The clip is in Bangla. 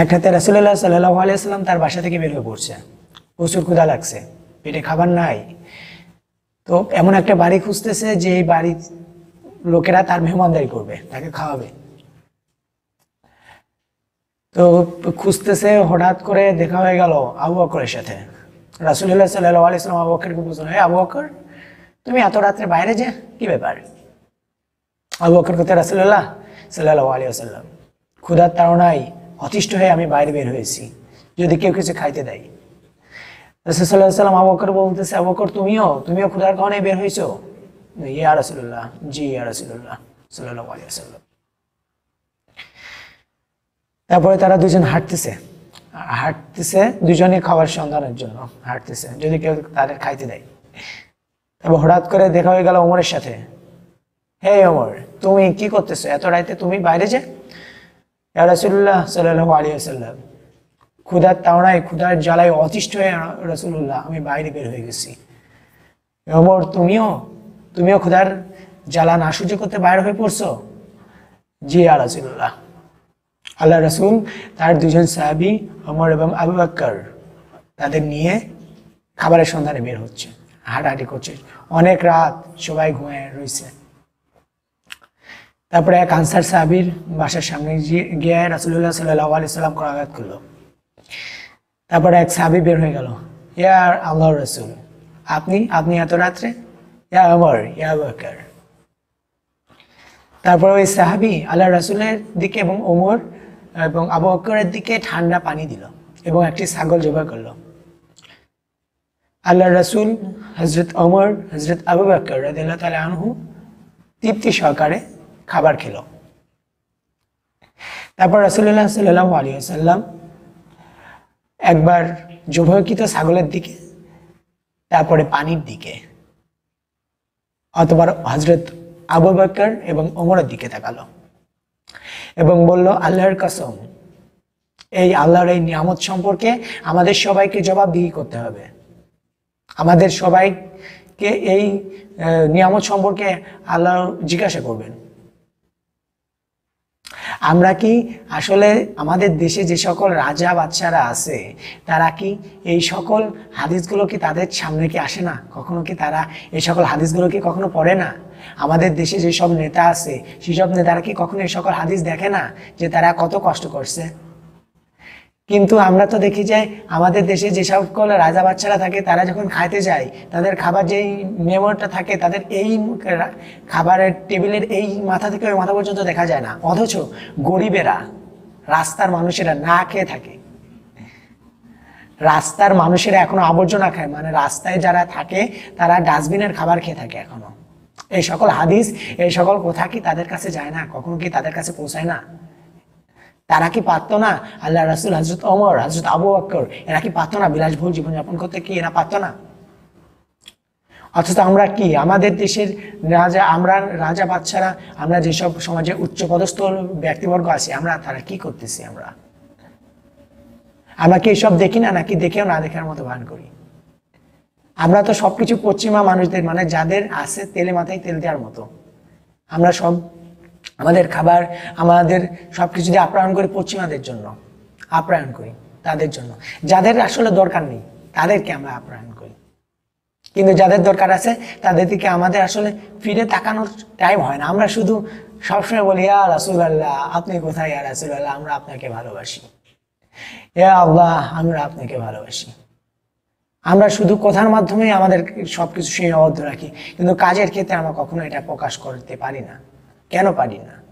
এক হাতে রাসুল্লাহ সাল্লাহ আলিয়াল্লাম তার বাসা থেকে বের হয়ে পড়ছে প্রচুর ক্ষুধা লাগছে পেটে খাবার নাই তো এমন একটা বাড়ি খুঁজতেছে যে এই বাড়ির লোকেরা তার মেহমানদারি করবে তাকে খাওয়াবে তো খুঁজতেছে হঠাৎ করে দেখা হয়ে গেল আবু অকরের সাথে রাসুল্লাহ সাল্লাহ আলিয়াল্লাম আবু আকরকে বুঝলো হ্যাঁ আবু আকর তুমি এত রাত্রে বাইরে যে কি ব্যাপার আবু আকর কথা রাসুল্লাহ সাল্লাহ আলিয়া সাল্লাম ক্ষুধার নাই অতিষ্ঠ হয়ে আমি বাইরে বের হয়েছি যদি কেউ কিছু খাইতে দেয় রসুল্লাহ সাল্লাম আবকর বলতেছে আবকর তুমিও তুমিও ক্ষুধার কারণে বের হয়েছ ইয়া রসুল্লাহ জি ইয়া রসুল্লাহ সাল্লাহ তারপরে তারা দুজন হাঁটতেছে হাঁটতেছে দুজনে খাবার সন্ধানের জন্য হাঁটতেছে যদি কেউ তাদের খাইতে দেয় তারপর হঠাৎ করে দেখা হয়ে গেল ওমরের সাথে হে ওমর তুমি কি করতেছো এত রাইতে তুমি বাইরে যে রাসুল্লাহ সাল্লাহ আলী আসাল্লাম ক্ষুধার তাওড়ায় ক্ষুধার জ্বালায় অতিষ্ঠ হয়ে রসুল্লাহ আমি বাইরে বের হয়ে গেছি অমর তুমিও তুমিও ক্ষুধার জ্বালা না সহ্য করতে বাইরে হয়ে পড়ছো জি আর রাসুল্লাহ আল্লাহ রসুল তার দুজন সাহাবি অমর এবং আবু আকর তাদের নিয়ে খাবারের সন্ধানে বের হচ্ছে হাঁটাহাঁটি করছে অনেক রাত সবাই ঘুমায় রয়েছে তারপরে এক আনসার সাহাবির বাসার সামনে গিয়ে রাসুল্লাহ সাল্লাহ আলি সাল্লাম আঘাত করলো তারপরে এক সাহাবি বের হয়ে গেল ইয়ার আল্লাহ রসুল আপনি আপনি এত রাত্রে ইয়া আমার ইয়া তারপরে ওই সাহাবি আল্লাহ রসুলের দিকে এবং ওমর এবং আবু দিকে ঠান্ডা পানি দিল এবং একটি ছাগল জোগাড় করলো আল্লাহ রসুল হজরত অমর হজরত আবু বাক্কর রাদিল্লা আনহু তৃপ্তি সহকারে খাবার খেল তারপর রসুল্লাহ সাল্লাহ আলী আসাল্লাম একবার যুভকিত ছাগলের দিকে তারপরে পানির দিকে অতবার হজরত আবু বাক্কর এবং ওমরের দিকে তাকালো এবং বলল আল্লাহর কাসম এই আল্লাহর এই নিয়ামত সম্পর্কে আমাদের সবাইকে জবাবদিহি করতে হবে আমাদের সবাইকে এই নিয়ামত সম্পর্কে আল্লাহ জিজ্ঞাসা করবেন আমরা কি আসলে আমাদের দেশে যে সকল রাজা বাচ্চারা আছে তারা কি এই সকল হাদিসগুলো কি তাদের সামনে কি আসে না কখনো কি তারা এই সকল হাদিসগুলো কি কখনো পড়ে না আমাদের দেশে যেসব নেতা আছে সেসব নেতারা কি কখনো এই সকল হাদিস দেখে না যে তারা কত কষ্ট করছে কিন্তু আমরা তো দেখি যে আমাদের দেশে যে সকল রাজা বাচ্চারা থাকে তারা যখন খাইতে যায় তাদের খাবার যেই মেমোরটা থাকে তাদের এই খাবারের টেবিলের এই মাথা থেকে ওই মাথা পর্যন্ত দেখা যায় না অথচ গরিবেরা রাস্তার মানুষেরা না খেয়ে থাকে রাস্তার মানুষেরা এখনো আবর্জনা খায় মানে রাস্তায় যারা থাকে তারা ডাস্টবিনের খাবার খেয়ে থাকে এখনো এই সকল হাদিস এই সকল কোথা কি তাদের কাছে যায় না কখনো কি তাদের কাছে পৌঁছায় না তারা কি পারত না আল্লাহ রাসুল হজরত অমর হজরত আবু আকর এরা কি পারত না বিলাসবহুল জীবনযাপন করতে কি এরা পারত না অথচ আমরা কি আমাদের দেশের রাজা আমরা রাজা বাচ্চারা আমরা যেসব সমাজে উচ্চপদস্থ ব্যক্তিবর্গ আছি আমরা তারা কি করতেছি আমরা আমরা কি এসব দেখি না নাকি দেখেও না দেখার মতো ভান করি আমরা তো সবকিছু পশ্চিমা মানুষদের মানে যাদের আছে তেলে মাথায় তেল দেওয়ার মতো আমরা সব আমাদের খাবার আমাদের সব কিছু দিয়ে আপ্যায়ন করি পশ্চিমাদের জন্য আপ্যায়ন করি তাদের জন্য যাদের আসলে দরকার নেই তাদেরকে আমরা আপ্যায়ন করি কিন্তু যাদের দরকার আছে তাদের দিকে আমাদের আসলে ফিরে তাকানোর টাইম হয় না আমরা শুধু সবসময় বলি ইয়া রাসুলাল্লাহ আপনি কোথায় ইয়া রাসুলাল্লাহ আমরা আপনাকে ভালোবাসি ইয়া আল্লাহ আমরা আপনাকে ভালোবাসি আমরা শুধু কথার মাধ্যমেই আমাদের সব কিছু সীমাবদ্ধ রাখি কিন্তু কাজের ক্ষেত্রে আমরা কখনো এটা প্রকাশ করতে পারি না কেন পারি না